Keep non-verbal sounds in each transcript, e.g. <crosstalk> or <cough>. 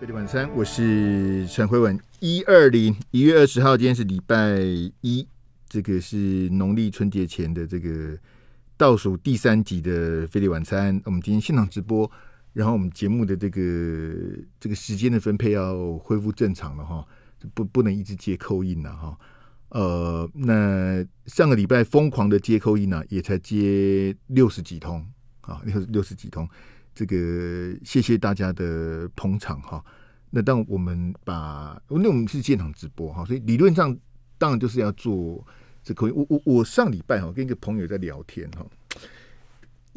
费利晚餐，我是陈慧文。一二零一月二十号，今天是礼拜一，这个是农历春节前的这个倒数第三集的飞利晚餐。我们今天现场直播，然后我们节目的这个这个时间的分配要恢复正常了哈，不不能一直接扣印了哈。呃，那上个礼拜疯狂的接扣印呢，也才接六十几通啊，六六十几通。这个谢谢大家的捧场哈，那当我们把那我们是现场直播哈，所以理论上当然就是要做这可以。我我我上礼拜哈跟一个朋友在聊天哈，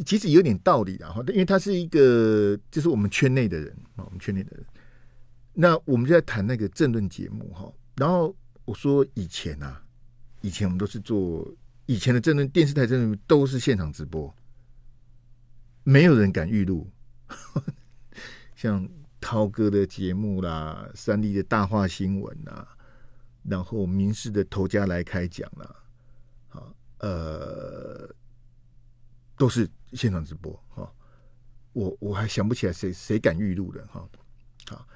其实有点道理哈，因为他是一个就是我们圈内的人啊，我们圈内的人，那我们就在谈那个政论节目哈。然后我说以前啊，以前我们都是做以前的政论，电视台政论都是现场直播。没有人敢预录，<laughs> 像涛哥的节目啦、三立的《大话新闻》啦，然后民事的《头家来开讲》啦，好，呃，都是现场直播哈。我我还想不起来谁谁敢预录的哈。好，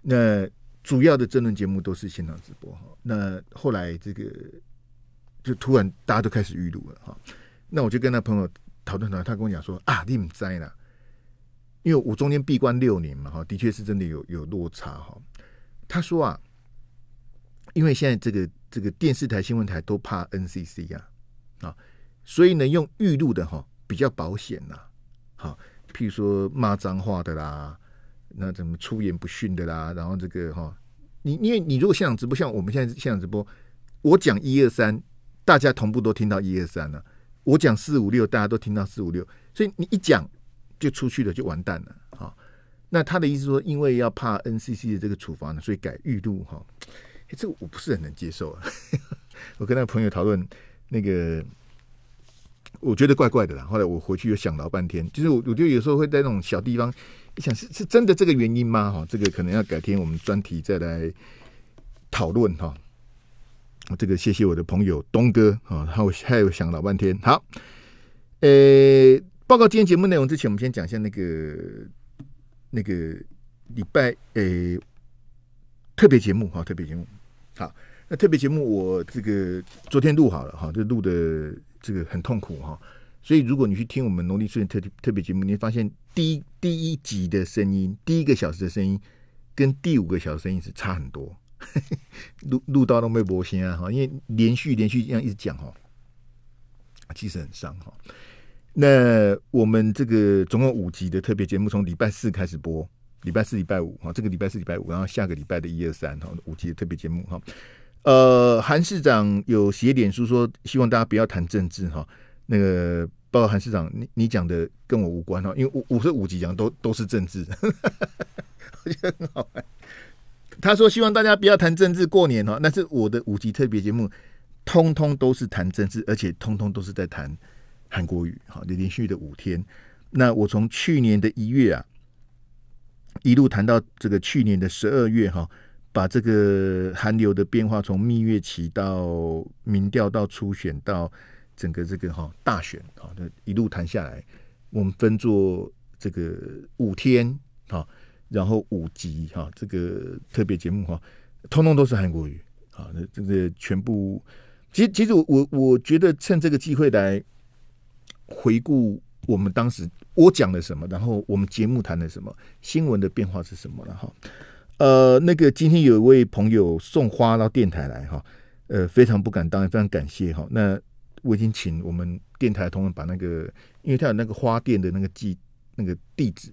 那主要的争论节目都是现场直播哈。那后来这个就突然大家都开始预录了哈。那我就跟他朋友。讨论讨论，他跟我讲说啊，你唔知啦，因为我中间闭关六年嘛哈，的确是真的有有落差哈。他说啊，因为现在这个这个电视台、新闻台都怕 NCC 啊啊，所以呢用预录的哈比较保险呐。好，譬如说骂脏话的啦，那怎么出言不逊的啦，然后这个哈，你因为你如果现场直播，像我们现在现场直播，我讲一二三，大家同步都听到一二三了。我讲四五六，大家都听到四五六，所以你一讲就出去了，就完蛋了。好，那他的意思说，因为要怕 NCC 的这个处罚呢，所以改预录哈，这个我不是很能接受啊。<laughs> 我跟那个朋友讨论，那个我觉得怪怪的啦。后来我回去又想老半天，就是我我就有时候会在那种小地方，一想是是真的这个原因吗？哈，这个可能要改天我们专题再来讨论哈。这个谢谢我的朋友东哥啊，然后还有想老半天。好，呃，报告今天节目内容之前，我们先讲一下那个那个礼拜呃特别节目哈，特别节目好。那特别节目我这个昨天录好了哈，就录的这个很痛苦哈，所以如果你去听我们农历春节特特别节目，你会发现第第一集的声音，第一个小时的声音，跟第五个小时声音是差很多。<laughs> 录录到都没播先啊哈，因为连续连续这样一直讲哈，其实很伤哈。那我们这个总共五集的特别节目，从礼拜四开始播，礼拜四、礼拜五哈，这个礼拜四、礼拜五，然后下个礼拜的一二三哈，五集的特别节目哈。呃，韩市长有写脸书说，希望大家不要谈政治哈。那个，包括韩市长，你你讲的跟我无关哈，因为五五是五集讲都都是政治，<laughs> 我觉得很好玩。他说：“希望大家不要谈政治过年哦，那是我的五集特别节目，通通都是谈政治，而且通通都是在谈韩国语哈。你连续的五天，那我从去年的一月啊，一路谈到这个去年的十二月哈，把这个韩流的变化，从蜜月期到民调到初选到整个这个哈大选啊，那一路谈下来。我们分做这个五天啊。”然后五集哈，这个特别节目哈，通通都是韩国语啊，那这个全部，其实其实我我觉得趁这个机会来回顾我们当时我讲了什么，然后我们节目谈了什么，新闻的变化是什么了哈。呃，那个今天有一位朋友送花到电台来哈，呃，非常不敢当，非常感谢哈。那我已经请我们电台同仁把那个，因为他有那个花店的那个记那个地址。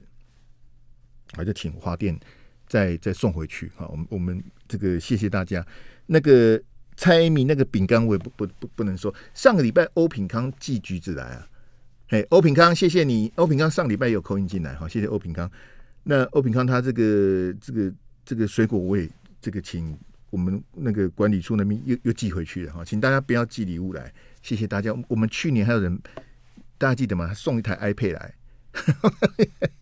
好，就请花店再再送回去。好，我们我们这个谢谢大家。那个蔡米那个饼干，我也不不不不能说。上个礼拜欧品康寄橘子来啊，嘿，欧品康，谢谢你，欧品康上礼拜有扣音进来，哈，谢谢欧品康。那欧品康他这个这个这个水果，我也这个请我们那个管理处那边又又寄回去了哈。请大家不要寄礼物来，谢谢大家。我们去年还有人，大家记得吗？送一台 iPad 来。<laughs>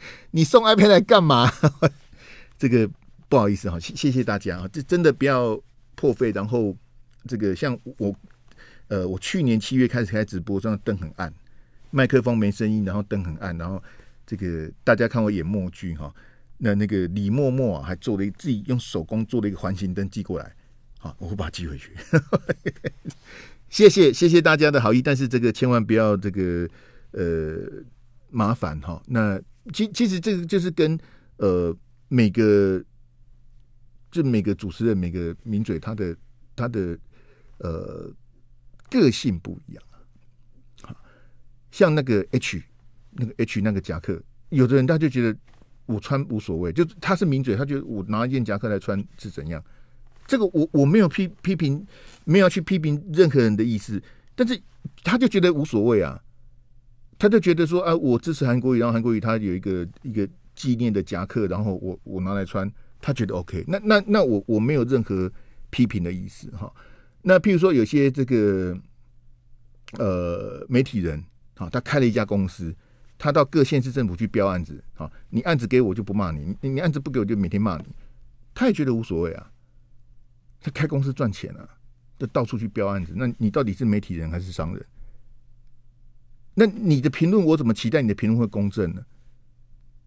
<laughs> 你送 iPad 来干嘛？<laughs> 这个不好意思哈，谢谢大家啊！这真的不要破费，然后这个像我呃，我去年七月开始开直播，这样灯很暗，麦克风没声音，然后灯很暗，然后这个大家看我演默剧哈，那那个李默默啊，还做了一自己用手工做了一个环形灯寄过来，好，我会把它寄回去。<laughs> 谢谢谢谢大家的好意，但是这个千万不要这个呃麻烦哈，那。其其实这个就是跟呃每个，就每个主持人、每个名嘴，他的他的呃个性不一样。像那个 H，那个 H，那个夹克，有的人他就觉得我穿无所谓，就他是名嘴，他觉得我拿一件夹克来穿是怎样。这个我我没有批批评，没有去批评任何人的意思，但是他就觉得无所谓啊。他就觉得说啊，我支持韩国瑜，然后韩国瑜他有一个一个纪念的夹克，然后我我拿来穿，他觉得 OK。那那那我我没有任何批评的意思哈。那譬如说有些这个呃媒体人啊，他开了一家公司，他到各县市政府去标案子啊，你案子给我就不骂你，你你案子不给我就每天骂你，他也觉得无所谓啊。他开公司赚钱啊，他到处去标案子，那你到底是媒体人还是商人？那你的评论，我怎么期待你的评论会公正呢？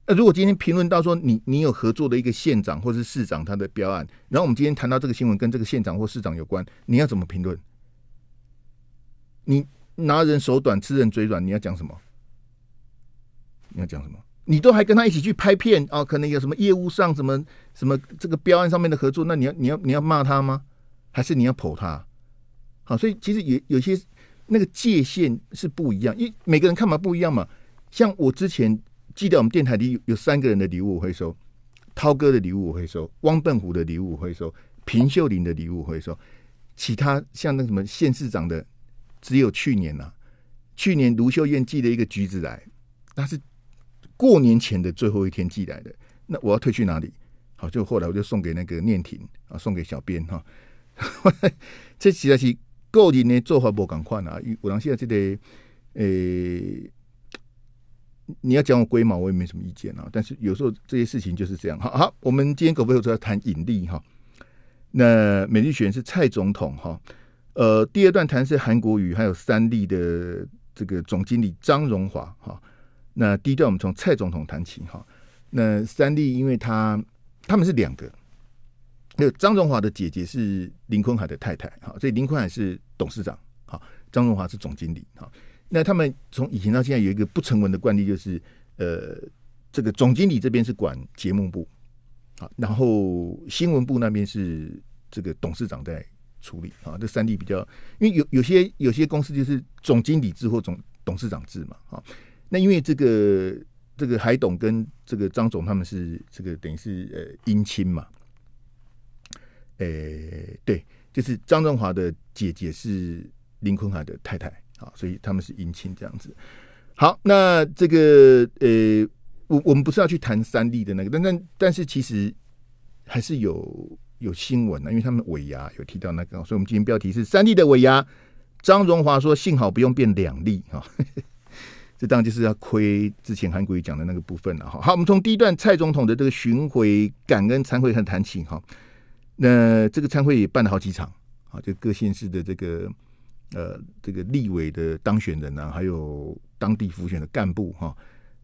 那如果今天评论到说你你有合作的一个县长或是市长他的标案，然后我们今天谈到这个新闻跟这个县长或市长有关，你要怎么评论？你拿人手短，吃人嘴软，你要讲什么？你要讲什么？你都还跟他一起去拍片啊？可能有什么业务上什么什么这个标案上面的合作，那你要你要你要骂他吗？还是你要捧他？好，所以其实有有些。那个界限是不一样，因每个人看法不一样嘛。像我之前记得我们电台里有三个人的礼物我会收，涛哥的礼物我会收，汪笨虎的礼物我会收，平秀林的礼物会收，其他像那什么县市长的，只有去年呐，去年卢秀燕寄了一个橘子来，那是过年前的最后一天寄来的，那我要退去哪里？好，就后来我就送给那个念婷啊，送给小编哈，<laughs> 这实在是。个人的做法不赶快啊。我然现在这个，诶，你要讲我龟毛，我也没什么意见啊。但是有时候这些事情就是这样。好好，我们今天不可以主要谈引力哈。那美丽学是蔡总统哈，呃，第二段谈是韩国语，还有三 D 的这个总经理张荣华哈。那第一段我们从蔡总统谈起哈。那三 D，因为他他们是两个。那张荣华的姐姐是林坤海的太太，哈，所以林坤海是董事长，哈，张荣华是总经理，哈。那他们从以前到现在有一个不成文的惯例，就是呃，这个总经理这边是管节目部，好，然后新闻部那边是这个董事长在处理，啊，这三地比较，因为有有些有些公司就是总经理制或总董事长制嘛，啊，那因为这个这个海董跟这个张总他们是这个等于是呃姻亲嘛。诶，对，就是张荣华的姐姐是林坤海的太太啊，所以他们是姻亲这样子。好，那这个呃，我我们不是要去谈三例的那个，但但但是其实还是有有新闻啊，因为他们尾牙有提到那个，所以我们今天标题是三例的尾牙。张荣华说幸好不用变两例啊，<laughs> 这当然就是要亏之前韩国瑜讲的那个部分了哈。好，我们从第一段蔡总统的这个巡回感恩参会开谈起哈。那这个参会也办了好几场啊，就各县市的这个呃，这个立委的当选人啊，还有当地府选的干部哈，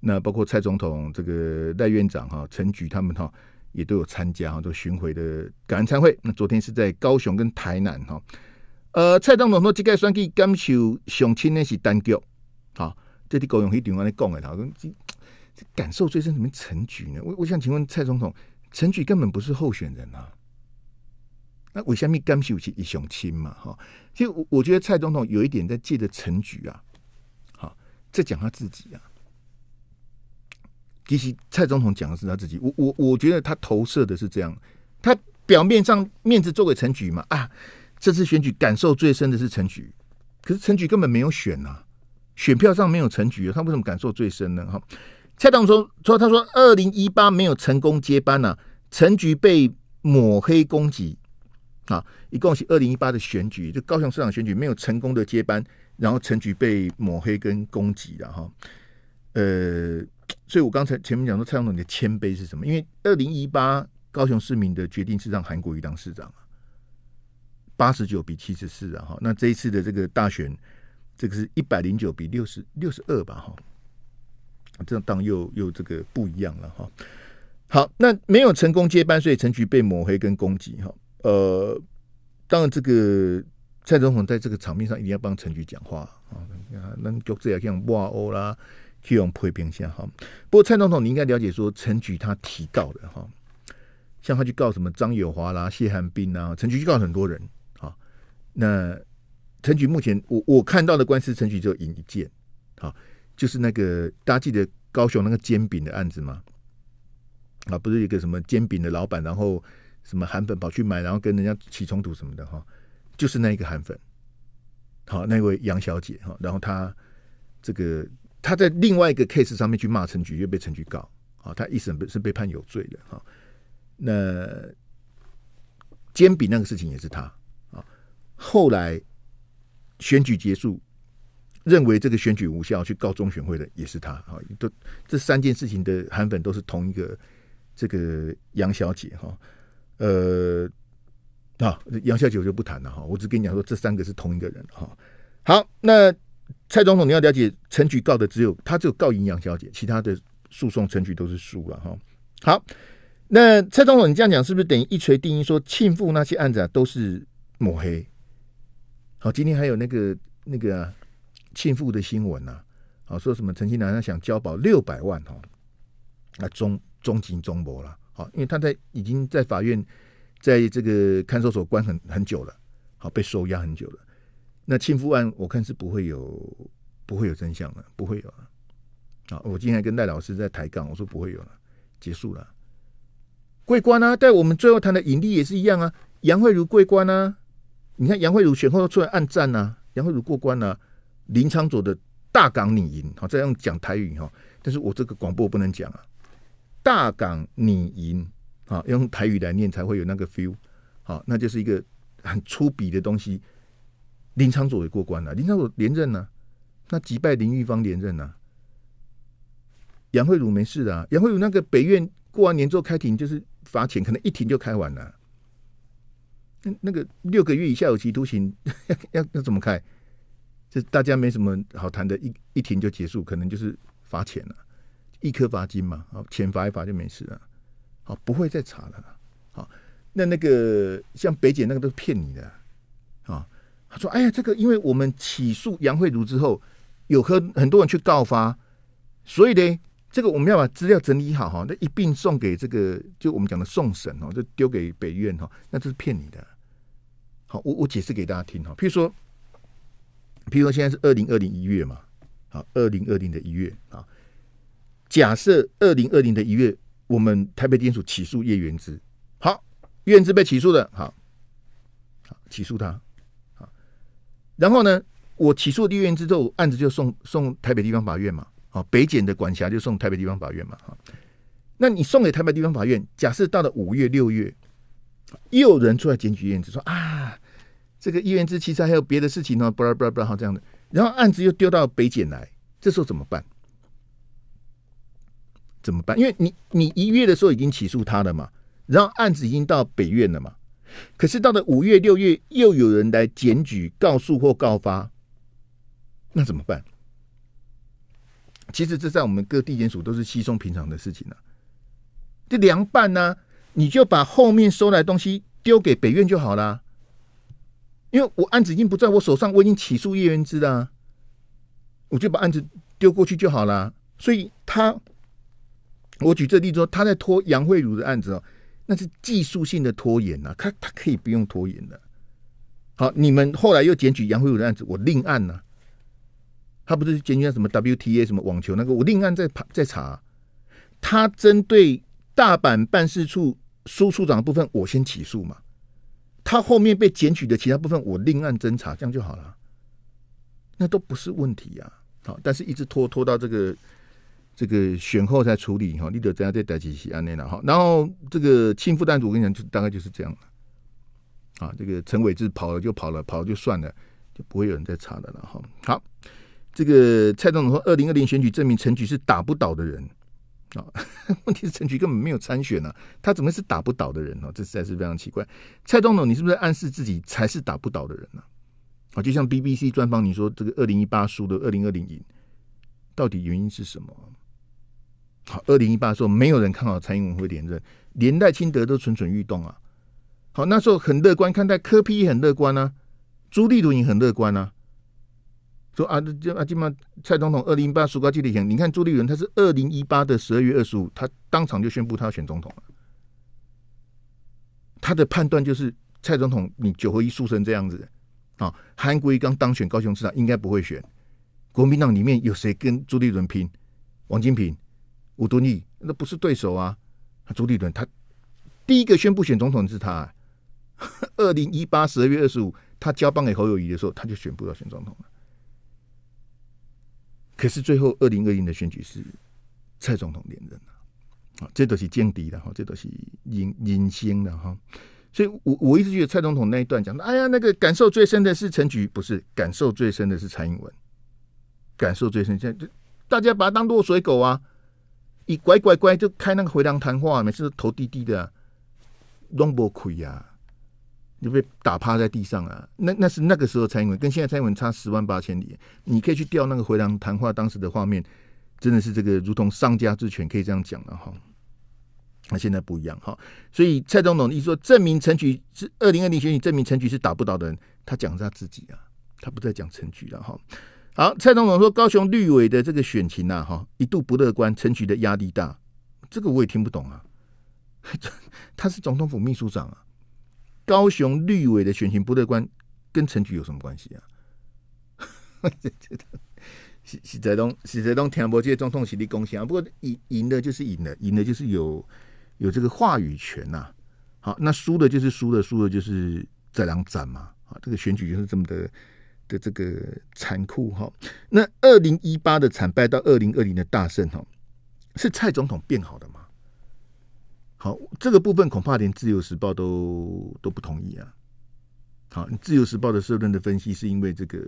那包括蔡总统、这个赖院长哈、陈局他们哈，也都有参加，哈、都巡回的感恩参会。那昨天是在高雄跟台南哈，呃，蔡总统说这个选举感受上亲的是单局啊，这啲高雄去电话嚟讲说这感受最深什么？陈局呢？我我想请问蔡总统，陈局根本不是候选人啊。那为虾甘干不起一雄亲嘛？哈，其实我我觉得蔡总统有一点在借着陈局啊，好在讲他自己啊。其实蔡总统讲的是他自己，我我我觉得他投射的是这样，他表面上面子做给陈局嘛啊。这次选举感受最深的是陈局，可是陈局根本没有选呐，选票上没有陈局，他为什么感受最深呢？哈，蔡总统说他说二零一八没有成功接班呐，陈局被抹黑攻击。好，一共是二零一八的选举，就高雄市长选举没有成功的接班，然后陈菊被抹黑跟攻击的哈，呃，所以我刚才前面讲说蔡总统的谦卑是什么？因为二零一八高雄市民的决定是让韩国瑜当市长，八十九比七十四啊哈，那这一次的这个大选，这个是一百零九比六十六十二吧哈，这当又又这个不一样了哈，好，那没有成功接班，所以陈菊被抹黑跟攻击哈。呃，当然，这个蔡总统在这个场面上一定要帮陈局讲话啊。那各自也像哇哦啦，去用批评一下哈。不过蔡总统，你应该了解说，陈局他提到的哈，像他去告什么张友华啦、谢汉冰啊，陈局去告很多人啊。那陈局目前，我我看到的官司，陈局只有赢一件好，就是那个大家记得高雄那个煎饼的案子吗？啊，不是一个什么煎饼的老板，然后。什么韩粉跑去买，然后跟人家起冲突什么的哈，就是那一个韩粉，好那位杨小姐哈，然后她这个她在另外一个 case 上面去骂陈菊，又被陈菊告，啊，她一审是被判有罪的哈。那煎饼那个事情也是她啊，后来选举结束，认为这个选举无效去告中选会的也是她啊，都这三件事情的韩粉都是同一个这个杨小姐哈。呃，啊，杨小姐我就不谈了哈，我只跟你讲说这三个是同一个人哈。好，那蔡总统你要了解，陈局告的只有他，只有告赢杨小姐，其他的诉讼陈序都是输了哈。好，那蔡总统你这样讲是不是等于一锤定音说庆父那些案子啊都是抹黑？好，今天还有那个那个庆父的新闻呐，好说什么陈庆南他想交保六百万哈，那中中极中博了。好，因为他在已经在法院，在这个看守所关很很久了，好被收押很久了。那亲夫案，我看是不会有，不会有真相了，不会有了。好，我今天跟赖老师在抬杠，我说不会有了，结束了。桂冠呢？但我们最后谈的引力也是一样啊，杨惠如桂冠啊。你看杨惠如选后出来暗战啊，杨惠如过关啊，林昌佐的大港你赢，好再用讲台语哈，但是我这个广播不能讲啊。大港你赢啊！用台语来念才会有那个 feel。好，那就是一个很粗鄙的东西。林昌佐也过关了，林昌佐连任了，那击败林玉芳连任了。杨惠如没事啊，杨惠如那个北院过完年之后开庭就是罚钱，可能一庭就开完了。那那个六个月以下有期徒刑 <laughs> 要要怎么开？这大家没什么好谈的，一一庭就结束，可能就是罚钱了。一颗罚金嘛，好，钱罚一罚就没事了，好，不会再查了。好，那那个像北姐那个都是骗你的，啊，他说，哎呀，这个因为我们起诉杨惠如之后，有很很多人去告发，所以呢，这个我们要把资料整理好哈，那一并送给这个就我们讲的送审哦，就丢给北院哦，那这是骗你的。好，我我解释给大家听哈，譬如说，譬如说现在是二零二零一月嘛，好，二零二零的一月啊。假设二零二零的一月，我们台北地检署起诉叶元之，好，叶元之被起诉了，好，好起诉他，好，然后呢，我起诉了叶元之之后，案子就送送台北地方法院嘛，好，北检的管辖就送台北地方法院嘛，好，那你送给台北地方法院，假设到了五月六月，又有人出来检举叶元之，说啊，这个叶元之其实还有别的事情呢，不拉不拉不拉，这样的，然后案子又丢到北检来，这时候怎么办？怎么办？因为你你一月的时候已经起诉他了嘛，然后案子已经到北院了嘛，可是到了五月六月又有人来检举、告诉或告发，那怎么办？其实这在我们各地检署都是稀松平常的事情了。这凉拌呢，你就把后面收来东西丢给北院就好啦。因为我案子已经不在我手上，我已经起诉叶元之了，我就把案子丢过去就好啦。所以他。我举这例子说，他在拖杨慧茹的案子哦，那是技术性的拖延呐，他他可以不用拖延的。好，你们后来又检举杨慧茹的案子，我另案呢。他不是检举什么 WTA 什么网球那个，我另案在查，在查。他针对大阪办事处苏处长的部分，我先起诉嘛。他后面被检举的其他部分，我另案侦查，这样就好了。那都不是问题呀，好，但是一直拖拖到这个。这个选后才处理哈，你得这样再待几期案内了哈。然后这个轻负担组，我跟你讲，就大概就是这样了啊。这个陈伟志跑了就跑了，跑了就算了，就不会有人再查的了哈。好，这个蔡总统说，二零二零选举证明陈菊是打不倒的人啊。<laughs> 问题是陈菊根本没有参选啊，他怎么是打不倒的人啊？这实在是非常奇怪。蔡总统，你是不是暗示自己才是打不倒的人呢？啊，就像 BBC 专访你说，这个二零一八输的，二零二零赢，到底原因是什么？好，二零一八候，没有人看好蔡英文会连任，连带清德都蠢蠢欲动啊。好，那时候很乐观，看待柯批，也很乐观啊，朱立伦也很乐观啊。说啊，这啊，基本蔡总统二零一八输高纪律行，你看朱立伦他是二零一八的十二月二十五，他当场就宣布他要选总统了。他的判断就是蔡总统你九合一输成这样子，啊，韩国瑜刚当选高雄市长应该不会选，国民党里面有谁跟朱立伦拼？王金平。乌多利那不是对手啊，朱立伦他第一个宣布选总统是他，<laughs> 二零一八十二月二十五，他交棒给侯友谊的时候，他就宣布要选总统了。可是最后二零二零的选举是蔡总统连任了，啊，这都是劲敌的哈，这都是隐隐星的哈，所以我我一直觉得蔡总统那一段讲的，哎呀，那个感受最深的是陈菊，不是感受最深的是蔡英文，感受最深，现在大家把他当落水狗啊。你乖乖乖，就开那个回廊谈话，每次都头低低的，弄不亏呀！你被打趴在地上啊。那那是那个时候蔡英文跟现在蔡英文差十万八千里。你可以去调那个回廊谈话当时的画面，真的是这个如同丧家之犬，可以这样讲了哈。那现在不一样哈，所以蔡总统，你说证明陈菊是二零二零选举证明陈菊是打不倒的人，他讲他自己啊，他不再讲陈菊了哈。好，蔡总统说高雄绿委的这个选情呐，哈，一度不乐观，陈局的压力大，这个我也听不懂啊。<laughs> 他是总统府秘书长啊，高雄绿委的选情不乐观，跟陈局有什么关系啊？我 <laughs> 觉泽东，习泽东填补这总统席的空隙啊。不过赢赢的就是赢的，赢的就是有有这个话语权呐。好，那输的就是输的，输的就是这两战嘛。啊，这个选举就是这么的。的这个残酷哈，那二零一八的惨败到二零二零的大胜哈，是蔡总统变好的吗？好，这个部分恐怕连《自由时报》都都不同意啊。好，自由时报》的社论的分析是因为这个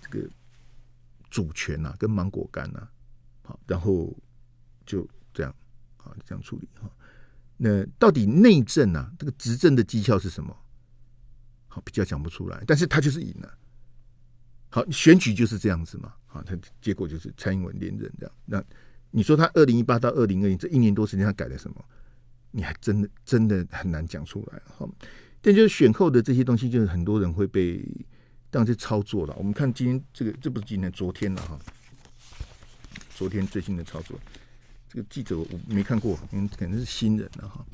这个主权呐，跟芒果干呐，好，然后就这样，好这样处理哈。那到底内政啊，这个执政的绩效是什么？好，比较讲不出来，但是他就是赢了。好，选举就是这样子嘛，好，他结果就是蔡英文连任这样。那你说他二零一八到二零二零这一年多时间，他改了什么？你还真的真的很难讲出来哈。但就是选后的这些东西，就是很多人会被当样去操作了。我们看今天这个，这不是今天，昨天了哈。昨天最新的操作，这个记者我没看过，因为可能是新人了哈。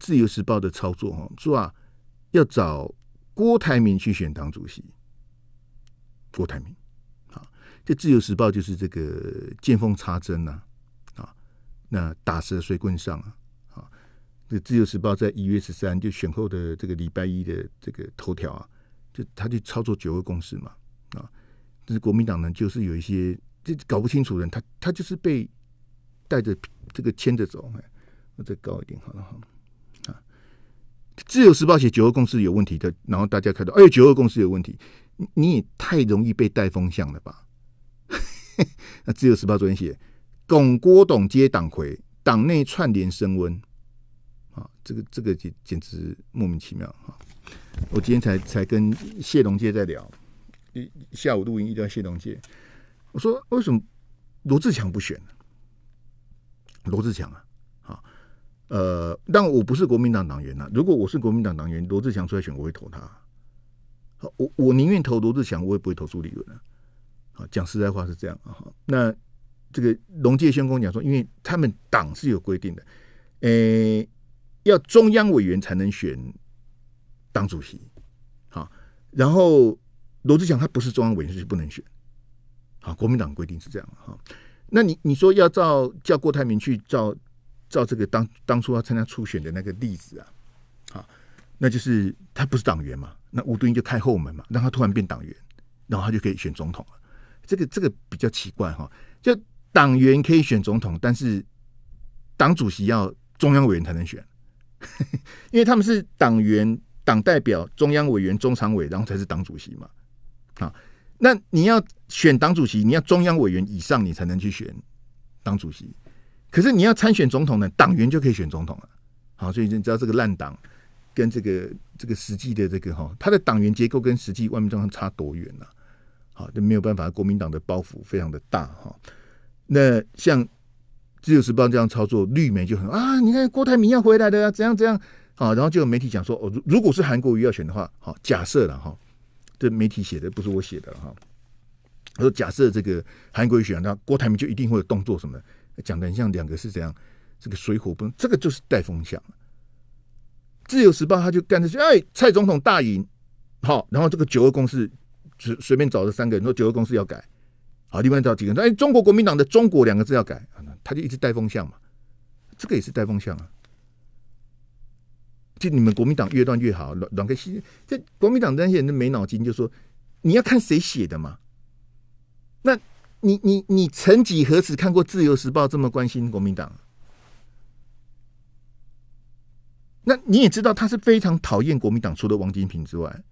自由时报的操作哈，说啊要找郭台铭去选党主席。郭台铭啊，这《自由时报》就是这个见缝插针呐，啊，那打蛇随棍上啊，啊，这《自由时报》在一月十三就选后的这个礼拜一的这个头条啊，就他就操作九二公司嘛，啊，这是国民党呢，就是有一些这搞不清楚人，他他就是被带着这个牵着走，哎，我再高一点好了哈，啊，《自由时报》写九二公司有问题的，然后大家看到，哎，九二公司有问题。你也太容易被带风向了吧？<laughs> 那自由时报昨天写，巩郭、董接党魁，党内串联升温。啊，这个这个简简直莫名其妙啊！我今天才才跟谢龙介在聊，下午录音一直谢龙介。我说为什么罗志强不选？罗志强啊，啊，呃，但我不是国民党党员呐。如果我是国民党党员，罗志强出来选，我会投他。我我宁愿投罗志祥，我也不会投朱立伦啊！好，讲实在话是这样啊。那这个龙先跟我讲说，因为他们党是有规定的，诶，要中央委员才能选党主席。好，然后罗志祥他不是中央委员，是不能选。好，国民党规定是这样哈。那你你说要照叫郭台铭去照照这个当当初要参加初选的那个例子啊，好，那就是他不是党员嘛。那吴敦义就开后门嘛，让他突然变党员，然后他就可以选总统了。这个这个比较奇怪哈，就党员可以选总统，但是党主席要中央委员才能选，<laughs> 因为他们是党员、党代表、中央委员、中常委，然后才是党主席嘛。啊，那你要选党主席，你要中央委员以上，你才能去选党主席。可是你要参选总统呢，党员就可以选总统了。好，所以你知道这个烂党。跟这个这个实际的这个哈，他的党员结构跟实际外面状况差多远呢？好，就没有办法。国民党的包袱非常的大哈。那像自由时报这样操作，绿媒就很啊，你看郭台铭要回来的，啊，怎样怎样。好，然后就有媒体讲说，哦，如果是韩国瑜要选的话，好，假设了哈，这媒体写的不是我写的哈。他说，假设这个韩国瑜选，那郭台铭就一定会有动作什么的，讲的很像两个是怎样，这个水火不这个就是带风向自由时报，他就干这些，哎，蔡总统大赢，好，然后这个九二公司，随随便找了三个人说九二公司要改，好，另外找几个人说，哎，中国国民党的“中国”两个字要改，他就一直带风向嘛，这个也是带风向啊，就你们国民党越乱越好，软软个心，这国民党那些人都没脑筋，就说你要看谁写的嘛，那你你你曾几何时看过自由时报这么关心国民党？那你也知道，他是非常讨厌国民党，除了王金平之外，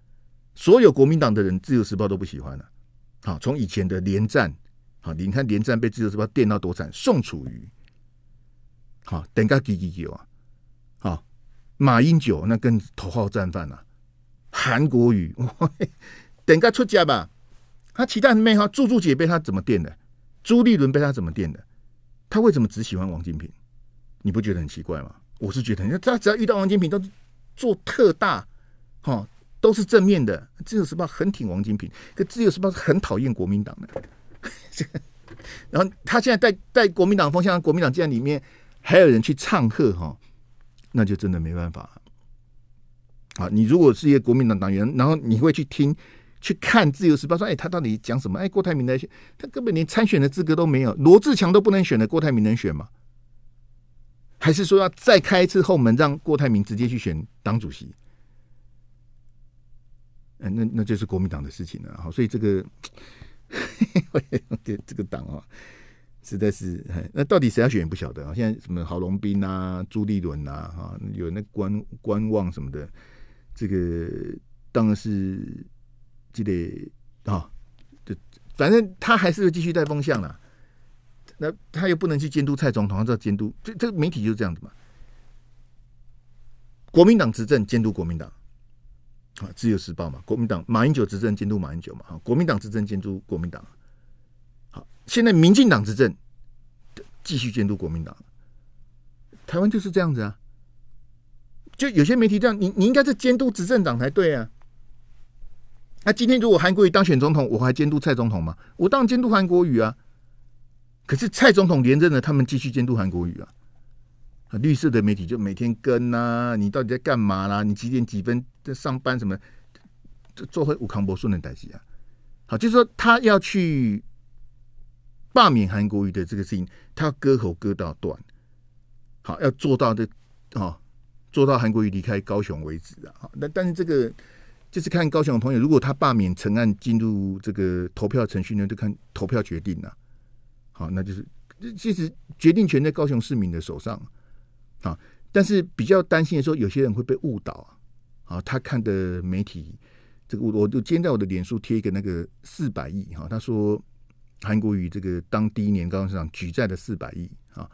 所有国民党的人，《自由时报》都不喜欢了。好，从以前的连战，好，你看连战被《自由时报》电到多惨，宋楚瑜，好，等个几几几啊，好，马英九那跟头号战犯啊，韩国瑜，<laughs> 等个出家吧。他其他人没好，朱朱姐被他怎么电的？朱立伦被他怎么电的？他为什么只喜欢王金平？你不觉得很奇怪吗？我是觉得，人家他只要遇到王金平，都做特大，哈，都是正面的。自由时报很挺王金平，可自由时报是很讨厌国民党的。<laughs> 然后他现在在在国民党风向，国民党这样里面还有人去唱和哈，那就真的没办法。啊，你如果是一个国民党党员，然后你会去听去看自由时报，说哎，他到底讲什么？哎，郭台铭那些，他根本连参选的资格都没有，罗志强都不能选的，郭台铭能选吗？还是说要再开一次后门，让郭台铭直接去选党主席？嗯，那那就是国民党的事情了。好，所以这个 <laughs> 这个党啊，实在是那到底谁要选也不晓得啊。现在什么郝龙斌啊、朱立伦啊，哈，有那观观望什么的，这个当然是记得啊，就反正他还是继续带风向了。那他又不能去监督蔡总统，他要监督，这这个媒体就是这样子嘛？国民党执政监督国民党，啊，《自由时报》嘛，国民党马英九执政监督马英九嘛，啊，国民党执政监督国民党，好，现在民进党执政继续监督国民党，台湾就是这样子啊。就有些媒体这样，你你应该是监督执政党才对啊。那今天如果韩国瑜当选总统，我还监督蔡总统吗？我当然监督韩国瑜啊。可是蔡总统连任了，他们继续监督韩国瑜啊！啊，绿色的媒体就每天跟呐，你到底在干嘛啦？你几点几分在上班？什么？这做回武康博顺的代词啊！好，就是说他要去罢免韩国瑜的这个事情，他要割喉割到断，好，要做到的啊，做到韩国瑜离开高雄为止啊！那但是这个就是看高雄的朋友，如果他罢免成案进入这个投票程序呢，就看投票决定了。好，那就是其实决定权在高雄市民的手上啊。但是比较担心的时候，有些人会被误导啊。啊，他看的媒体，这个我我就今天在我的脸书贴一个那个四百亿哈，他说韩国语，这个当第一年高雄市长举债的四百亿啊，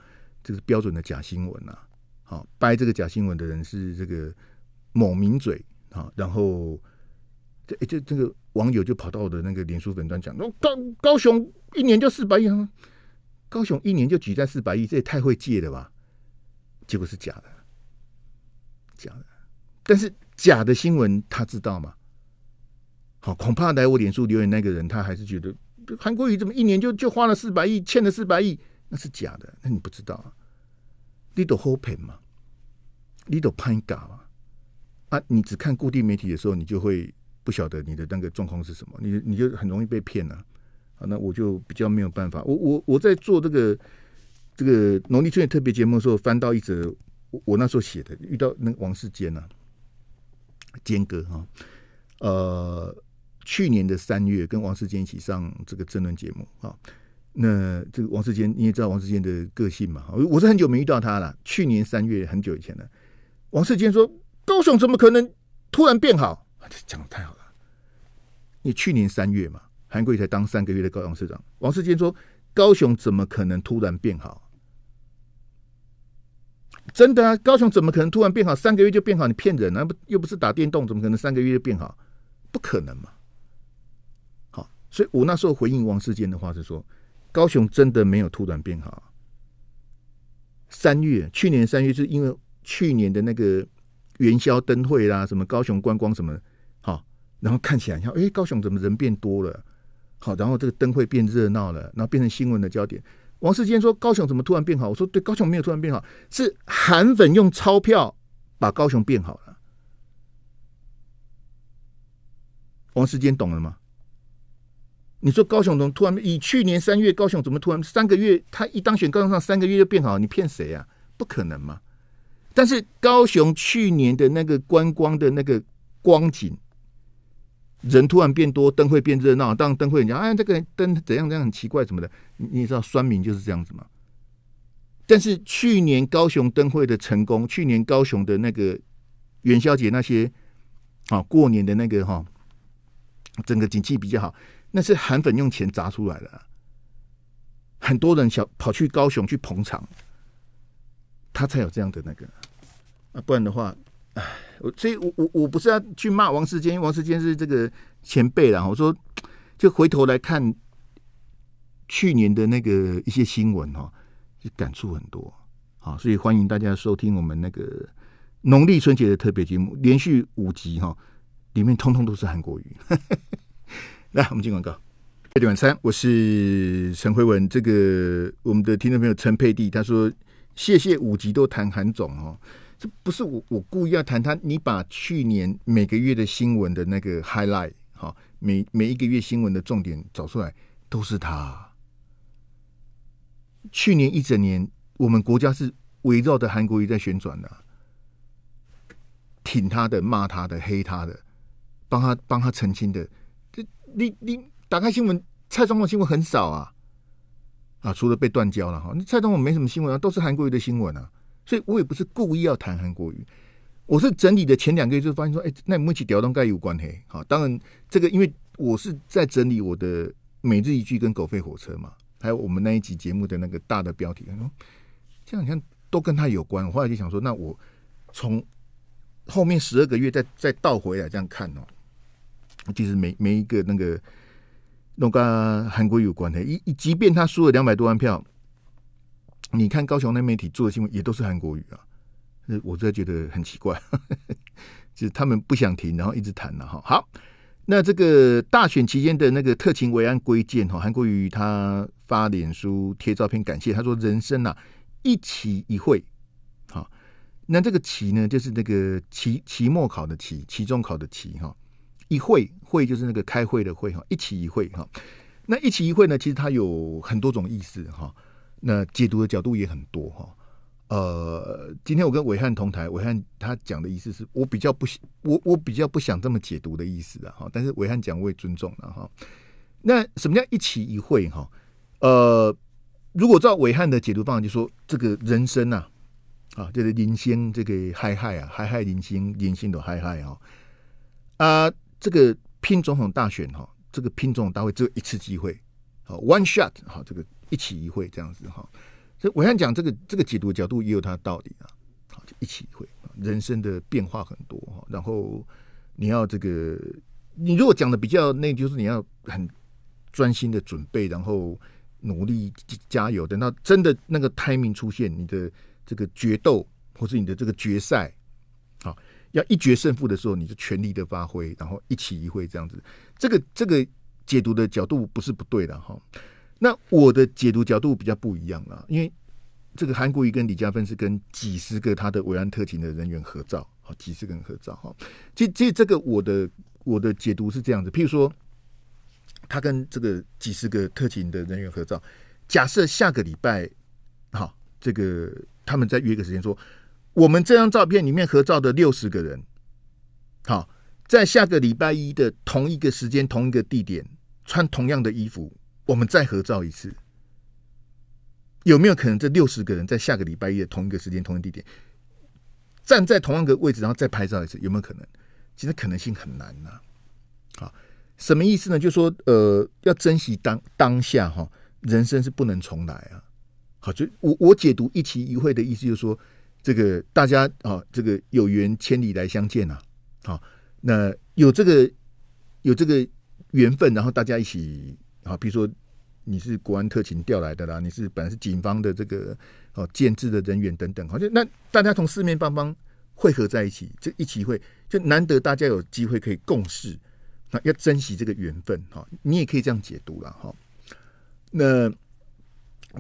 这是标准的假新闻呐。好，掰这个假新闻的人是这个某名嘴啊。然后这这这个网友就跑到我的那个脸书粉端讲，高高雄一年就四百亿啊，高雄一年就举债四百亿，这也太会借了吧？结果是假的，假的。但是假的新闻他知道吗？好，恐怕来我脸书留言那个人，他还是觉得韩国瑜怎么一年就就花了四百亿，欠了四百亿，那是假的。那你不知道啊你都 h o p e 嘛你都 t t p n 嘛？啊，你只看固定媒体的时候，你就会不晓得你的那个状况是什么，你你就很容易被骗了。那我就比较没有办法。我我我在做这个这个农历春节特别节目的时候，翻到一则我我那时候写的，遇到那个王世坚呐，坚哥啊，呃，去年的三月跟王世坚一起上这个争论节目啊。那这个王世坚你也知道王世坚的个性嘛？我是很久没遇到他了，去年三月很久以前了。王世坚说：“高雄怎么可能突然变好？”这 <laughs> 讲的太好了。你去年三月嘛，韩贵才当三个月的高雄市长，王世坚说：“高雄怎么可能突然变好？真的啊，高雄怎么可能突然变好？三个月就变好？你骗人啊！不，又不是打电动，怎么可能三个月就变好？不可能嘛！好，所以我那时候回应王世坚的话是说：高雄真的没有突然变好。三月，去年三月是因为去年的那个元宵灯会啦，什么高雄观光什么，好，然后看起来像，哎，高雄怎么人变多了？”好，然后这个灯会变热闹了，然后变成新闻的焦点。王世坚说：“高雄怎么突然变好？”我说：“对，高雄没有突然变好，是韩粉用钞票把高雄变好了。”王世坚懂了吗？你说高雄怎么突然以去年三月高雄怎么突然三个月他一当选高雄上三个月就变好，你骗谁啊？不可能嘛！但是高雄去年的那个观光的那个光景。人突然变多，灯会变热闹。当灯会人家啊，这个灯怎样怎样很奇怪什么的，你知道酸民就是这样子嘛。但是去年高雄灯会的成功，去年高雄的那个元宵节那些啊过年的那个哈，整个景气比较好，那是韩粉用钱砸出来的，很多人想跑去高雄去捧场，他才有这样的那个啊，不然的话。我所以，我我我不是要去骂王世坚，王世坚是这个前辈了。我说，就回头来看去年的那个一些新闻哈，就感触很多。好，所以欢迎大家收听我们那个农历春节的特别节目，连续五集哈，里面通通都是韩国语。<laughs> 来，我们进广告。夜点晚餐，我是陈慧文。这个我们的听众朋友陈佩蒂他说，谢谢五集都谈韩总哦。不是我，我故意要谈他。你把去年每个月的新闻的那个 highlight，哈，每每一个月新闻的重点找出来，都是他。去年一整年，我们国家是围绕着韩国瑜在旋转的，挺他的、骂他的、黑他的、帮他帮他澄清的。这你你打开新闻，蔡总统新闻很少啊，啊，除了被断交了哈，那蔡总统没什么新闻啊，都是韩国瑜的新闻啊。所以我也不是故意要谈韩国语，我是整理的前两个月就发现说，哎，那我们一起调动该有关系。好，当然这个因为我是在整理我的每日一句跟狗吠火车嘛，还有我们那一集节目的那个大的标题，这样你看都跟他有关。我后来就想说，那我从后面十二个月再再倒回来这样看哦，就是每每一个那个弄个韩国有关的，一即便他输了两百多万票。你看高雄那媒体做的新闻也都是韩国语啊，我实在觉得很奇怪，就 <laughs> 是他们不想停，然后一直谈了哈。好，那这个大选期间的那个特勤维安归建哈，韩国瑜他发脸书贴照片感谢，他说人生呐，一期一会，好，那这个期呢，就是那个期期末考的期，期中考的期哈，一会会就是那个开会的会哈，一期一会哈，那一期一会呢，其实它有很多种意思哈。那解读的角度也很多哈，呃，今天我跟伟汉同台，伟汉他讲的意思是我比较不，我我比较不想这么解读的意思的哈，但是伟汉讲我也尊重了哈。那什么叫一期一会哈？呃，如果照伟汉的解读方法，就说这个人生呐，啊，就是领先这个嗨嗨啊，嗨嗨领先，领先的嗨嗨啊，啊，这个拼总统大选哈，这个拼总统大会只有一次机会，好，one shot，好，这个。一起一会这样子哈，这我想讲这个这个解读角度也有它道理啊，好就一起一会，人生的变化很多哈，然后你要这个，你如果讲的比较那，就是你要很专心的准备，然后努力加油，等到真的那个 timing 出现，你的这个决斗或是你的这个决赛，要一决胜负的时候，你就全力的发挥，然后一起一会这样子，这个这个解读的角度不是不对的哈。那我的解读角度比较不一样啊，因为这个韩国瑜跟李家芬是跟几十个他的维安特勤的人员合照，好几十个人合照哈。其实，其实这个我的我的解读是这样子，譬如说，他跟这个几十个特勤的人员合照。假设下个礼拜，哈，这个他们再约个时间说，我们这张照片里面合照的六十个人，好，在下个礼拜一的同一个时间、同一个地点，穿同样的衣服。我们再合照一次，有没有可能这六十个人在下个礼拜一的同一个时间、同一地点，站在同样的位置，然后再拍照一次，有没有可能？其实可能性很难呐。好，什么意思呢？就说呃，要珍惜当当下哈，人生是不能重来啊。好，就我我解读一期一会的意思，就是说这个大家啊，这个有缘千里来相见呐。好，那有这个有这个缘分，然后大家一起。啊，比如说你是国安特勤调来的啦，你是本来是警方的这个哦建制的人员等等，好，像那大家从四面八方汇合在一起，就一起会就难得大家有机会可以共事，那要珍惜这个缘分哈，你也可以这样解读了哈。那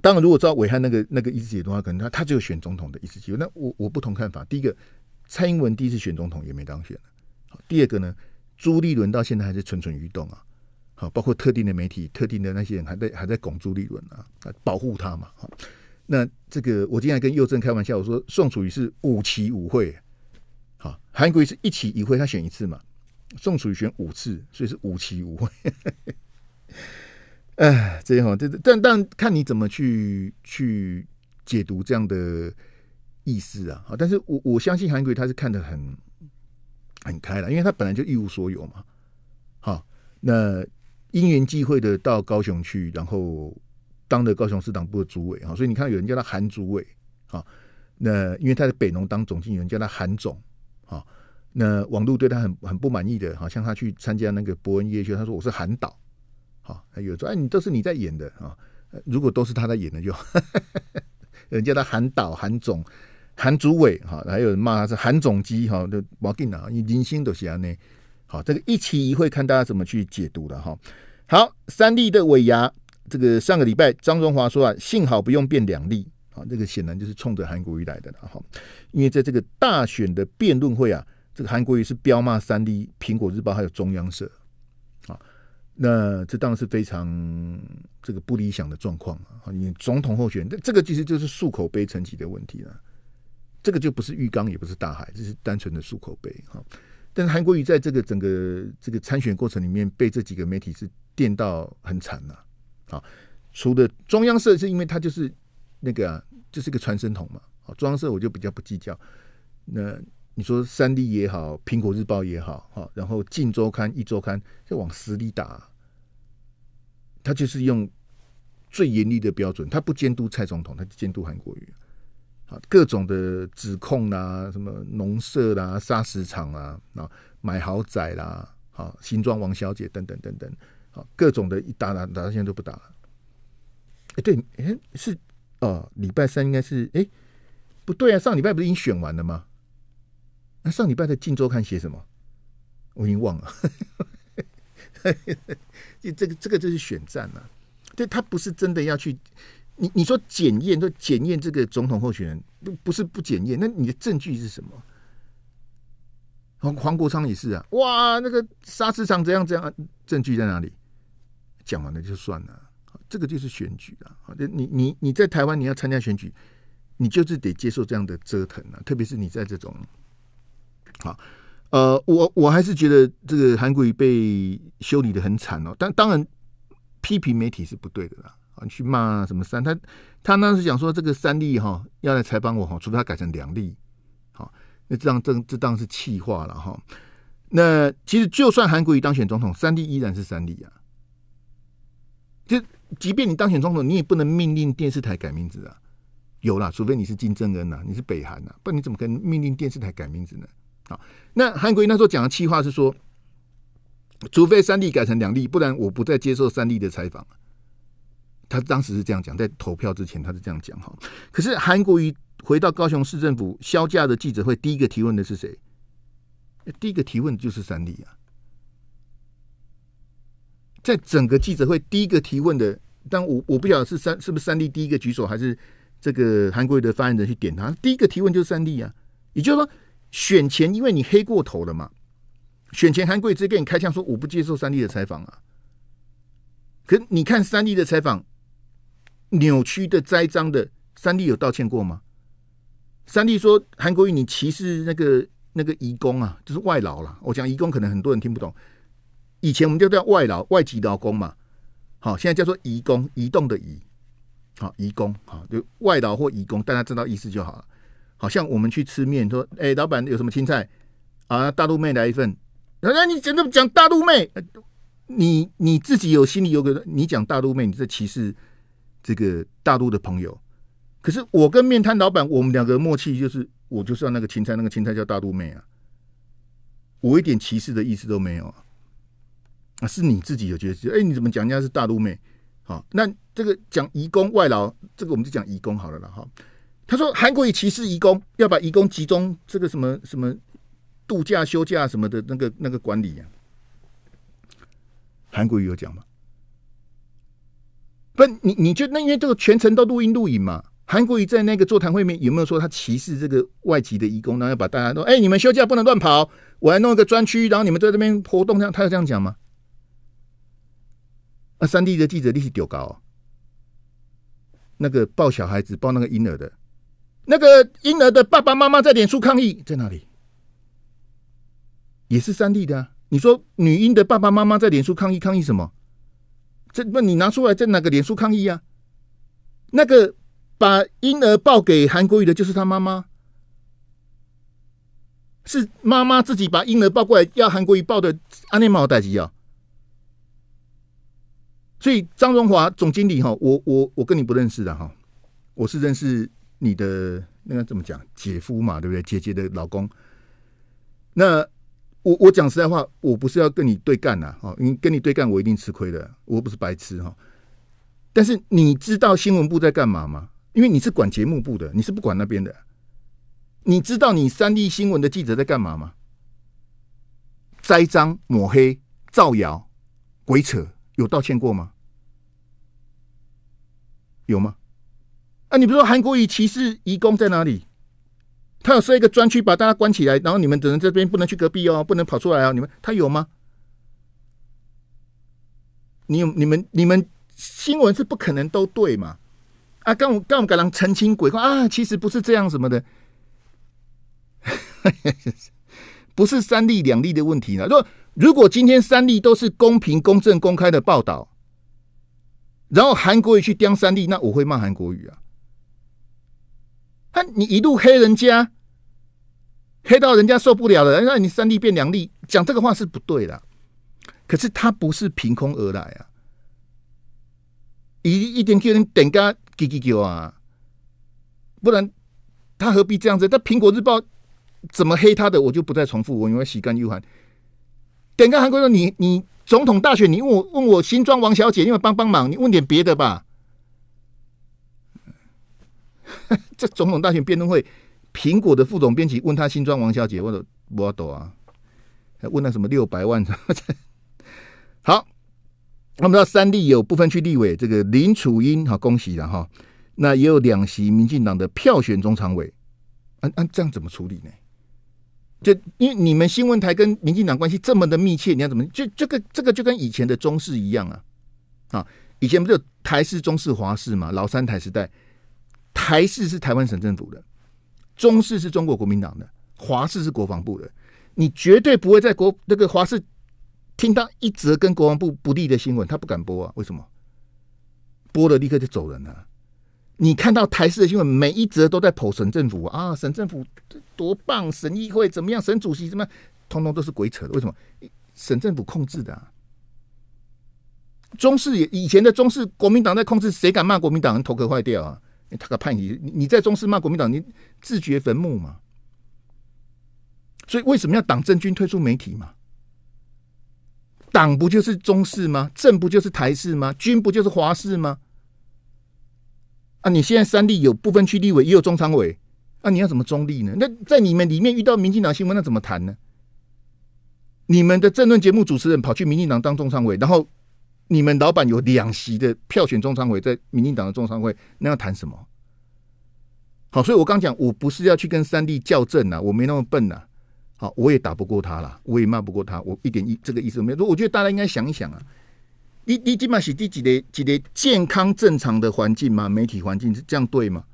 当然，如果照伟汉那个那个意思解读的话，可能他他只有选总统的一次机会。那我我不同看法，第一个，蔡英文第一次选总统也没当选好，第二个呢，朱立伦到现在还是蠢蠢欲动啊。包括特定的媒体、特定的那些人还在还在拱住利润啊，保护他嘛。那这个我今天跟佑正开玩笑，我说宋楚瑜是五期五会，好，韩国瑜是一期一会，他选一次嘛，宋楚瑜选五次，所以是五期五会。<laughs> 哎，这样哈，这但但看你怎么去去解读这样的意思啊。好，但是我我相信韩国瑜他是看得很很开了，因为他本来就一无所有嘛。好，那。因缘际会的到高雄去，然后当了高雄市党部的主委啊，所以你看有人叫他韩主委啊，那因为他在北农当总经，有人叫他韩总啊。那王路对他很很不满意的，好像他去参加那个伯恩夜秀，他说我是韩导啊，还有说哎，你都是你在演的啊，如果都是他在演的，就 <laughs> 人叫他韩导、韩总、韩主委哈，还有人骂他是韩总机哈，就毛病啊，人心都是安内。好，这个一期一会看大家怎么去解读的哈。好，三立的尾牙，这个上个礼拜张荣华说啊，幸好不用变两立啊，这个显然就是冲着韩国瑜来的了哈。因为在这个大选的辩论会啊，这个韩国瑜是彪骂三立、苹果日报还有中央社啊，那这当然是非常这个不理想的状况啊。你总统候选人，这个其实就是漱口杯层级的问题了，这个就不是浴缸也不是大海，这是单纯的漱口杯哈。但是韩国瑜在这个整个这个参选过程里面，被这几个媒体是。电到很惨了，啊！除了中央社，是因为它就是那个，啊、就是个传声筒嘛。啊，中央社我就比较不计较。那你说三 D 也好，苹果日报也好，哈，然后近周刊、一周刊，就往死里打。他就是用最严厉的标准，他不监督蔡总统，他就监督韩国瑜。啊，各种的指控啦，什么农舍啦、砂石场啊、啊买豪宅啦、啊、新庄王小姐等等等等。各种的，一打打打到现在都不打了。哎，对，哎，是哦，礼拜三应该是，哎，不对啊，上礼拜不是已经选完了吗？那上礼拜的晋州看写什么，我已经忘了。<laughs> 这这个这个就是选战了。对他不是真的要去，你你说检验，说检验这个总统候选人，不不是不检验，那你的证据是什么？黄黄国昌也是啊，哇，那个沙治场怎样怎样，证据在哪里？讲完了就算了，这个就是选举啊！好，你你你在台湾你要参加选举，你就是得接受这样的折腾啊！特别是你在这种，好，呃，我我还是觉得这个韩国瑜被修理的很惨哦。但当然批评媒体是不对的啦，啊，去骂什么三他他当时讲说这个三例哈要来采访我哈，除非他改成两例，好，那这当这这当是气话了哈。那其实就算韩国瑜当选总统，三例依然是三例啊。就即便你当选总统，你也不能命令电视台改名字啊！有啦，除非你是金正恩呐，你是北韩呐，不然你怎么跟命令电视台改名字呢？好，那韩国瑜那时候讲的气话是说，除非三立改成两立，不然我不再接受三立的采访他当时是这样讲，在投票之前他是这样讲哈。可是韩国瑜回到高雄市政府销价的记者会，第一个提问的是谁？第一个提问就是三立啊。在整个记者会第一个提问的，但我我不晓得是三是不是三 D 第一个举手，还是这个韩国瑜的发言人去点他。第一个提问就是三 D 啊，也就是说选前因为你黑过头了嘛，选前韩直接给你开枪说我不接受三 D 的采访啊。可你看三 D 的采访，扭曲的栽赃的，三 D 有道歉过吗？三 D 说韩国瑜你歧视那个那个移工啊，就是外劳了。我讲移工可能很多人听不懂。以前我们就叫外劳、外籍劳工嘛，好，现在叫做移工、移动的移，好，移工好，就外劳或移工，大家知道意思就好了。好像我们去吃面，说，哎，老板有什么青菜啊？大陆妹来一份。那那你怎么讲大陆妹？你你自己有心里有个，你讲大陆妹，你在歧视这个大陆的朋友？可是我跟面摊老板，我们两个默契就是，我就是要那个青菜，那个青菜叫大陆妹啊，我一点歧视的意思都没有啊。是你自己有觉得？哎，你怎么讲人家是大陆妹？好，那这个讲移工外劳，这个我们就讲移工好了啦。哈。他说韩国语歧视移工，要把移工集中这个什么什么度假、休假什么的那个那个管理啊？韩国语有讲吗？不，你你就那因为这个全程都录音录影嘛。韩国语在那个座谈会面有没有说他歧视这个外籍的移工？然后把大家都哎，你们休假不能乱跑，我来弄一个专区，然后你们在这边活动，这样他有这样讲吗？那三 D 的记者力气丢高，那个抱小孩子抱那个婴儿的，那个婴儿的爸爸妈妈在脸书抗议在哪里？也是三 D 的。你说女婴的爸爸妈妈在脸书抗议抗议什么？这问你拿出来在哪个脸书抗议啊？那个把婴儿抱给韩国瑜的，就是他妈妈，是妈妈自己把婴儿抱过来要韩国瑜抱的。阿内妈代机啊？所以张荣华总经理哈，我我我跟你不认识的哈，我是认识你的那个怎么讲姐夫嘛，对不对？姐姐的老公。那我我讲实在话，我不是要跟你对干呐，哦，你跟你对干我一定吃亏的，我不是白痴哈。但是你知道新闻部在干嘛吗？因为你是管节目部的，你是不管那边的。你知道你三立新闻的记者在干嘛吗？栽赃、抹黑、造谣、鬼扯，有道歉过吗？有吗？啊，你比如说韩国语歧视移工在哪里？他有设一个专区把大家关起来，然后你们只能这边不能去隔壁哦，不能跑出来哦。你们他有吗？你有你们你们新闻是不可能都对嘛？啊，刚我们刚我们澄清鬼话啊，其实不是这样什么的，<laughs> 不是三例两例的问题呢。如果如果今天三例都是公平、公正、公开的报道。然后韩国语去刁三粒，那我会骂韩国语啊！他你一路黑人家，黑到人家受不了了，让你三粒变两粒，讲这个话是不对的。可是他不是凭空而来啊，一一点 Q 点点个给给 q 啊，不然他何必这样子？他苹果日报怎么黑他的，我就不再重复。我因为洗干净，又点个韩国人，你你。总统大选，你问我问我新庄王小姐，你们帮帮忙，你问点别的吧。<laughs> 这总统大选辩论会，苹果的副总编辑问他新庄王小姐，我都不要抖啊，还问他什么六百万？<laughs> 好，我们知道三立有部分区立委，这个林楚英，好恭喜了哈。那也有两席民进党的票选中常委，按按这样怎么处理呢？就因为你们新闻台跟民进党关系这么的密切，你要怎么？就这个这个就跟以前的中视一样啊，啊，以前不是台视、中视、华视嘛，老三台时代，台视是台湾省政府的，中视是中国国民党的，华视是国防部的，你绝对不会在国那个华视听到一则跟国防部不利的新闻，他不敢播啊，为什么？播了立刻就走人了。你看到台式的新闻，每一则都在捧省政府啊，省政府多棒，省议会怎么样，省主席怎么样，通通都是鬼扯的。为什么？省政府控制的，中氏以前的中视，国民党在控制，谁敢骂国民党人头壳坏掉啊？他敢叛逆？你在中视骂国民党，你自掘坟墓嘛？所以为什么要党政军退出媒体嘛？党不就是中视吗？政不就是台式吗？军不就是华视吗？啊！你现在三立有部分区立委也有中常委，啊，你要怎么中立呢？那在你们里面遇到民进党新闻，那怎么谈呢？你们的政论节目主持人跑去民进党当中常委，然后你们老板有两席的票选中常委在民进党的中常委，那要谈什么？好，所以我刚讲，我不是要去跟三立校正啊，我没那么笨呐。好，我也打不过他了，我也骂不过他，我一点一这个意思都没有。我觉得大家应该想一想啊。你你起码是第几个几个健康正常的环境吗？媒体环境是这样对吗？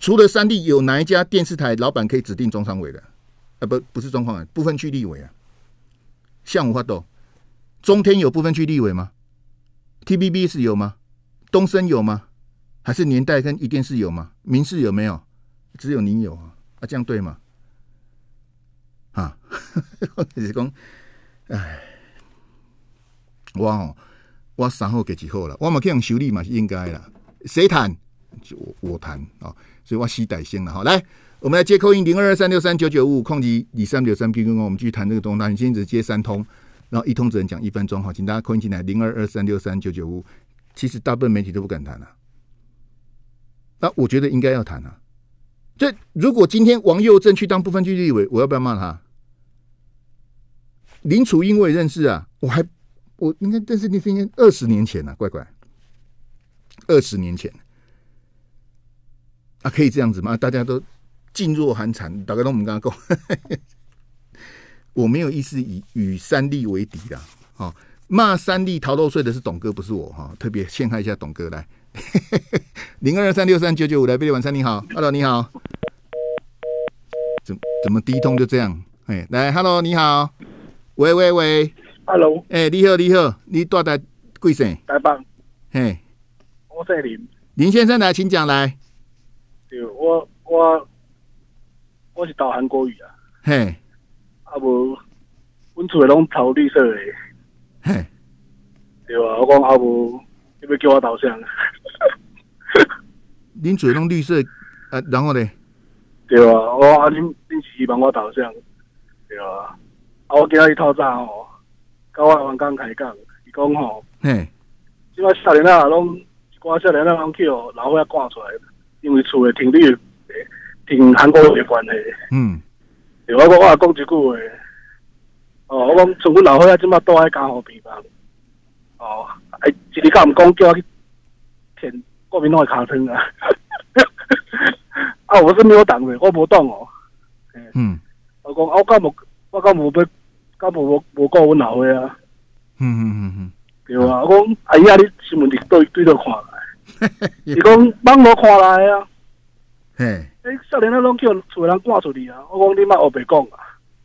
除了三立，有哪一家电视台老板可以指定中常委的？啊，不，不是中常啊，部分区立委啊。像五花豆、中天有部分区立委吗？T B B 是有吗？东升有吗？还是年代跟一电视有吗？民视有没有？只有你有啊！啊，这样对吗？啊，你 <laughs> 是讲，哎。我吼，我三号给几号了？我嘛去样修理嘛是应该啦。谁谈就我谈啊，所以我死歹先了哈。来，我们来接扣音零二二三六三九九五空集李三六三 Q Q 号，我们继续谈这个东大。你今天只接三通，然后一通只能讲一分钟哈。请大家扣音进来零二二三六三九九五。其实大部分媒体都不敢谈啊。那我觉得应该要谈啊。这如果今天王佑正去当部分区立委，我要不要骂他？林楚英我也认识啊，我还。我你看，但是那是应该二十年前了，乖乖，二十年前啊，可以这样子吗？大家都噤若寒蝉。打概通，我们刚刚讲，<laughs> 我没有意思以与三弟为敌的，好骂三弟逃漏税的是董哥，不是我哈，特别陷害一下董哥来。<laughs> 零二三六三九九五，来贝贝晚上你好，h e l l o 你好，怎怎么第一通就这样？哎，来，hello 你好，喂喂喂。Hello，哎，你好，你好，你住在贵省？台北，嘿，我姓林林先生，来，请讲来。对，我我我是导韩国语啊，嘿，阿伯，我的拢桃绿色的，嘿，对啊，我讲阿伯，你要叫我导向？您 <laughs> 嘴拢绿色，啊，然后呢？对啊，我阿恁恁是望我导向，对啊，啊，我给他一套哦。到我刚工开讲，伊讲吼，嘿，即摆少年仔拢一寡少年仔拢叫老伙仔赶出来因为厝的停电，停韩国诶关系。嗯，另外我我讲一句话，哦，我讲从古老伙仔即摆倒爱家伙地房，哦，哎，日甲毋讲叫去填国民党诶卡川啊？<laughs> 啊，我是没有党员，我无当哦。嗯，我讲我刚无，我刚无被。刚无无告我老伙啊，嗯嗯嗯嗯，对啊，我讲哎呀，你新闻你对对着看来，你讲帮 <laughs> 我看来啊。嘿，哎，少年仔拢叫突人挂出去啊。我讲你妈我白讲啊，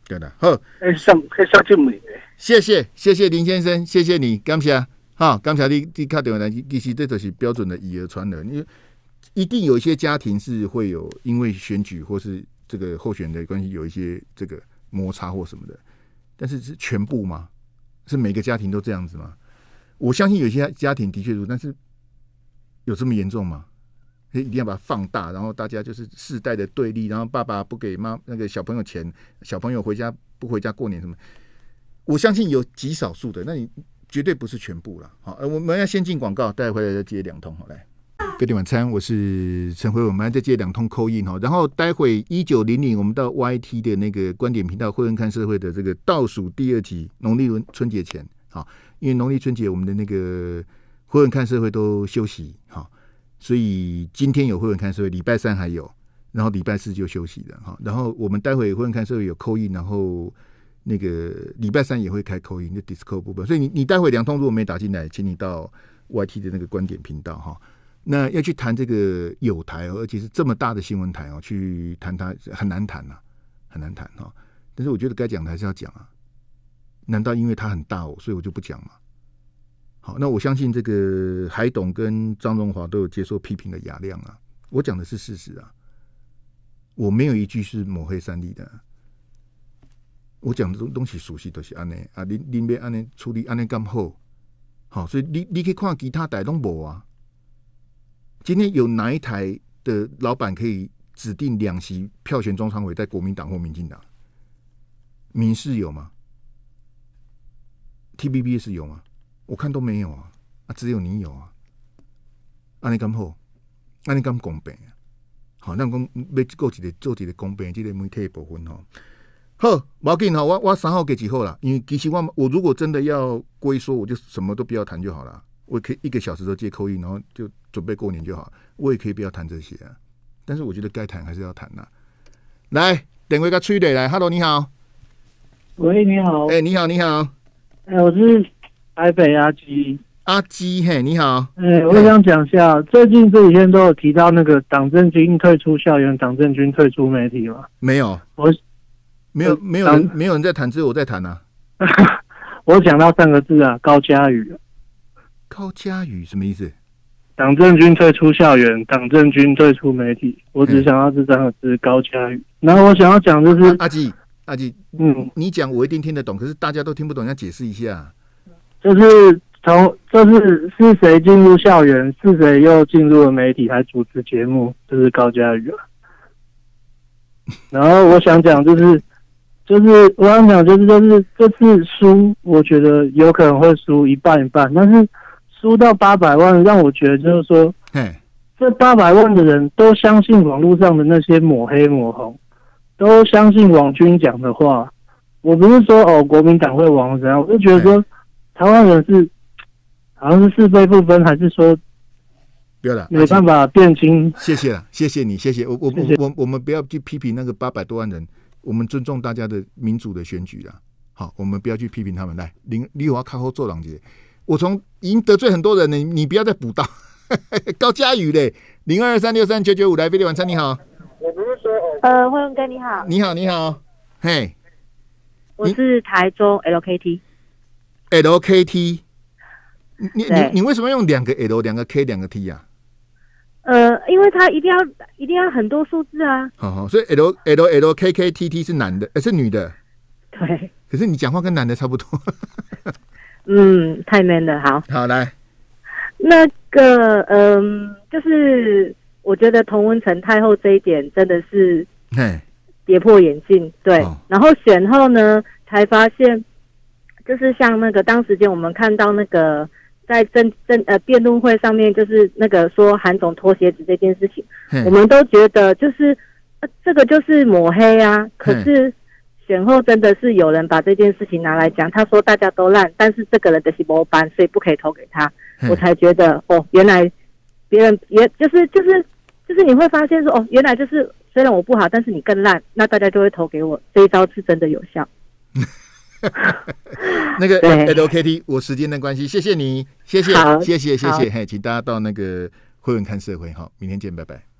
对的。好，哎，上，哎，上进们，谢谢，谢谢林先生，谢谢你。感谢，好，感谢你。你看电话来，其实这都是标准的以讹传讹。你一定有一些家庭是会有因为选举或是这个候选的关系有一些这个摩擦或什么的。但是是全部吗？是每个家庭都这样子吗？我相信有些家庭的确如，但是有这么严重吗？你一定要把它放大，然后大家就是世代的对立，然后爸爸不给妈那个小朋友钱，小朋友回家不回家过年什么？我相信有极少数的，那你绝对不是全部了。好，我们要先进广告，待会回来再接两通，好来。各定晚餐，我是陈辉。我们还在接两通扣音哦。然后待会一九零零，我们到 YT 的那个观点频道《会员看社会》的这个倒数第二集，农历春节前哈，因为农历春节我们的那个《会员看社会》都休息哈，所以今天有《会员看社会》，礼拜三还有，然后礼拜四就休息了，哈。然后我们待会《会员看社会》有扣音，然后那个礼拜三也会开扣音的 d i s c o 部分，所以你你待会两通如果没打进来，请你到 YT 的那个观点频道哈。那要去谈这个有台，而且是这么大的新闻台哦，去谈它很难谈呐，很难谈哦。但是我觉得该讲的还是要讲啊。难道因为它很大哦，所以我就不讲吗？好，那我相信这个海董跟张荣华都有接受批评的雅量啊。我讲的是事实啊，我没有一句是抹黑三立的。我讲的东东西熟悉都是安尼啊，林林边安尼处理安尼刚好，好，所以你你可以看其他台都无啊。今天有哪一台的老板可以指定两席票选中常委在国民党或民进党？民视有吗？TBB 是有吗？我看都没有啊，啊，只有你有啊。安尼敢好，安尼敢公平啊？好，那讲要做一个做一个公平，这个媒体的部分吼。好，无要紧哦，我我三号给之后啦，因为其实我我如果真的要归说，我就什么都不要谈就好了。我可以一个小时都借口译，然后就准备过年就好。我也可以不要谈这些啊，但是我觉得该谈还是要谈呐。来，等会他出去来，Hello，你好，喂，你好，哎，你好，你好，哎，我是台北阿基，阿基，嘿，你好，哎，我想讲一下，最近这几天都有提到那个党政军退出校园，党政军退出媒体吗？没有，我没有，没有，人，没有人在谈，只有我在谈呐。<laughs> 我讲到三个字啊，高嘉宇。高佳宇什么意思？党政军退出校园，党政军退出媒体。我只想要这张的是高佳宇。然后我想要讲就是阿基阿基，嗯，你讲我一定听得懂，可是大家都听不懂，要解释一下。就是从，就是是谁进入校园，是谁又进入了媒体还主持节目，就是高佳宇了。然后我想讲就是就是我想讲就是就是这次输，我觉得有可能会输一半一半，但是。输到八百万，让我觉得就是说，这八百万的人都相信网络上的那些抹黑抹红，都相信王军讲的话。我不是说哦，国民党会亡怎样，我就觉得说，台湾人是好像是是非不分，还是说不要了，没办法辨清。谢谢了，谢谢你，谢谢我我我我们不要去批评那个八百多万人，我们尊重大家的民主的选举了。好，我们不要去批评他们。来，林李友华靠后做总结。我从已经得罪很多人了，你不要再补刀。<laughs> 高佳宇嘞，零二二三六三九九五来飞利晚餐，你好。我不是说，呃，威文哥你好。你好，你好，嘿，我是台中 LKT。LKT，你你你为什么用两个 L 两个 K 两个 T 呀？呃，因为他一定要一定要很多数字啊。好好，所以 L L L K K T T 是男的，呃，是女的。对。可是你讲话跟男的差不多。嗯，太 man 了，好，好来，那个，嗯，就是我觉得童文成太后这一点真的是，嘿，跌破眼镜，对，然后选后呢才发现，就是像那个当时间我们看到那个在政政呃辩论会上面，就是那个说韩总脱鞋子这件事情，我们都觉得就是呃这个就是抹黑啊，可是。选后真的是有人把这件事情拿来讲，他说大家都烂，但是这个人的是模板，所以不可以投给他。我才觉得哦，原来别人原就是就是就是你会发现说哦，原来就是虽然我不好，但是你更烂，那大家就会投给我。这一招是真的有效。<laughs> 那个 LKT，我时间的关系，谢谢你，谢谢，谢谢，谢谢，嘿，请大家到那个会员看社会，好，明天见，拜拜。